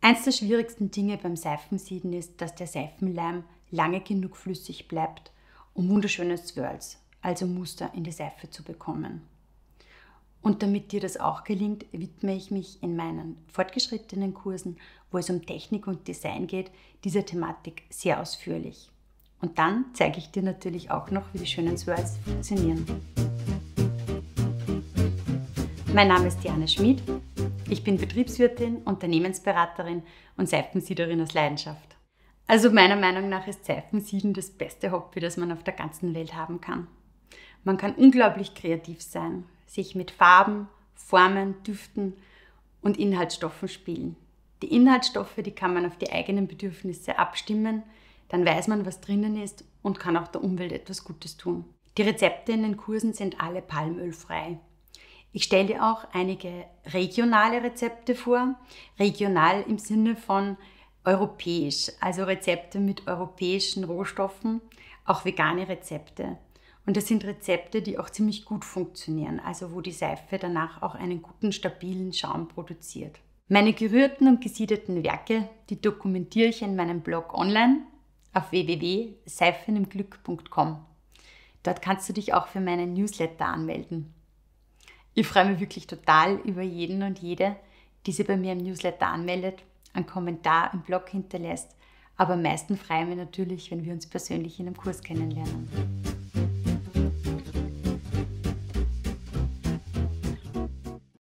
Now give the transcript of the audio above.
Eins der schwierigsten Dinge beim Seifensieden ist, dass der Seifenleim lange genug flüssig bleibt, um wunderschöne Swirls, also Muster in die Seife zu bekommen. Und damit dir das auch gelingt, widme ich mich in meinen fortgeschrittenen Kursen, wo es um Technik und Design geht, dieser Thematik sehr ausführlich. Und dann zeige ich dir natürlich auch noch, wie die schönen Swirls funktionieren. Mein Name ist Diane Schmid ich bin Betriebswirtin, Unternehmensberaterin und Seifensiederin aus Leidenschaft. Also meiner Meinung nach ist Seifensieden das beste Hobby, das man auf der ganzen Welt haben kann. Man kann unglaublich kreativ sein, sich mit Farben, Formen, Düften und Inhaltsstoffen spielen. Die Inhaltsstoffe, die kann man auf die eigenen Bedürfnisse abstimmen, dann weiß man, was drinnen ist und kann auch der Umwelt etwas Gutes tun. Die Rezepte in den Kursen sind alle palmölfrei. Ich stelle auch einige regionale Rezepte vor, regional im Sinne von europäisch, also Rezepte mit europäischen Rohstoffen, auch vegane Rezepte. Und das sind Rezepte, die auch ziemlich gut funktionieren, also wo die Seife danach auch einen guten, stabilen Schaum produziert. Meine gerührten und gesiedeten Werke, die dokumentiere ich in meinem Blog online auf www.seifenimglück.com. Dort kannst du dich auch für meinen Newsletter anmelden. Ich freue mich wirklich total über jeden und jede, die sich bei mir im Newsletter anmeldet, einen Kommentar im Blog hinterlässt. Aber am meisten freue ich mich natürlich, wenn wir uns persönlich in einem Kurs kennenlernen.